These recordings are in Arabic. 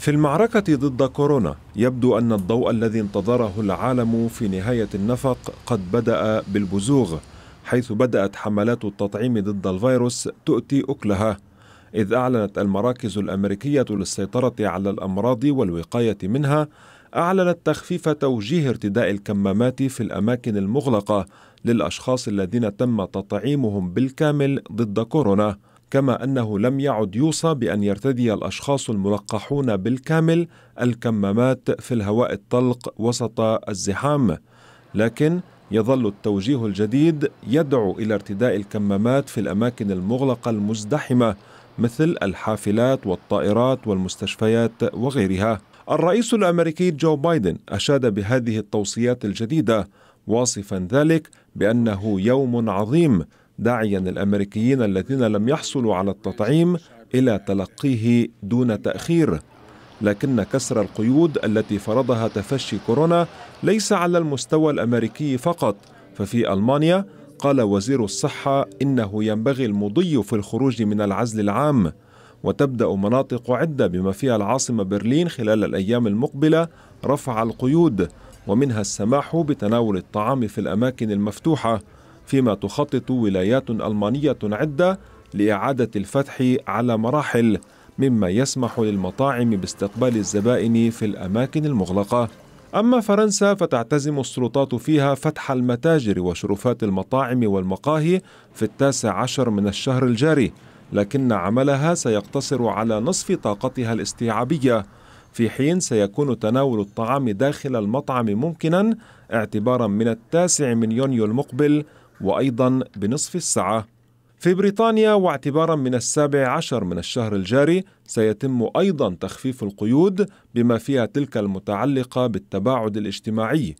في المعركة ضد كورونا يبدو أن الضوء الذي انتظره العالم في نهاية النفق قد بدأ بالبزوغ حيث بدأت حملات التطعيم ضد الفيروس تؤتي أكلها إذ أعلنت المراكز الأمريكية للسيطرة على الأمراض والوقاية منها أعلنت تخفيف توجيه ارتداء الكمامات في الأماكن المغلقة للأشخاص الذين تم تطعيمهم بالكامل ضد كورونا كما انه لم يعد يوصى بان يرتدي الاشخاص الملقحون بالكامل الكمامات في الهواء الطلق وسط الزحام لكن يظل التوجيه الجديد يدعو الى ارتداء الكمامات في الاماكن المغلقه المزدحمه مثل الحافلات والطائرات والمستشفيات وغيرها الرئيس الامريكي جو بايدن اشاد بهذه التوصيات الجديده واصفا ذلك بانه يوم عظيم داعيا الامريكيين الذين لم يحصلوا على التطعيم الى تلقيه دون تاخير لكن كسر القيود التي فرضها تفشي كورونا ليس على المستوى الامريكي فقط ففي المانيا قال وزير الصحه انه ينبغي المضي في الخروج من العزل العام وتبدا مناطق عده بما فيها العاصمه برلين خلال الايام المقبله رفع القيود ومنها السماح بتناول الطعام في الاماكن المفتوحه فيما تخطط ولايات ألمانية عدة لإعادة الفتح على مراحل مما يسمح للمطاعم باستقبال الزبائن في الأماكن المغلقة أما فرنسا فتعتزم السلطات فيها فتح المتاجر وشرفات المطاعم والمقاهي في التاسع عشر من الشهر الجاري لكن عملها سيقتصر على نصف طاقتها الاستيعابية في حين سيكون تناول الطعام داخل المطعم ممكنا اعتبارا من التاسع من يونيو المقبل وأيضا بنصف الساعة في بريطانيا واعتبارا من السابع عشر من الشهر الجاري سيتم أيضا تخفيف القيود بما فيها تلك المتعلقة بالتباعد الاجتماعي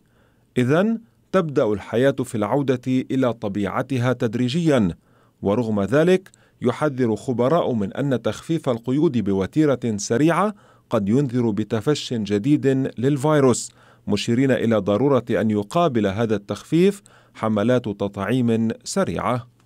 إذا تبدأ الحياة في العودة إلى طبيعتها تدريجيا ورغم ذلك يحذر خبراء من أن تخفيف القيود بوتيرة سريعة قد ينذر بتفش جديد للفيروس مشيرين إلى ضرورة أن يقابل هذا التخفيف حملات تطعيم سريعه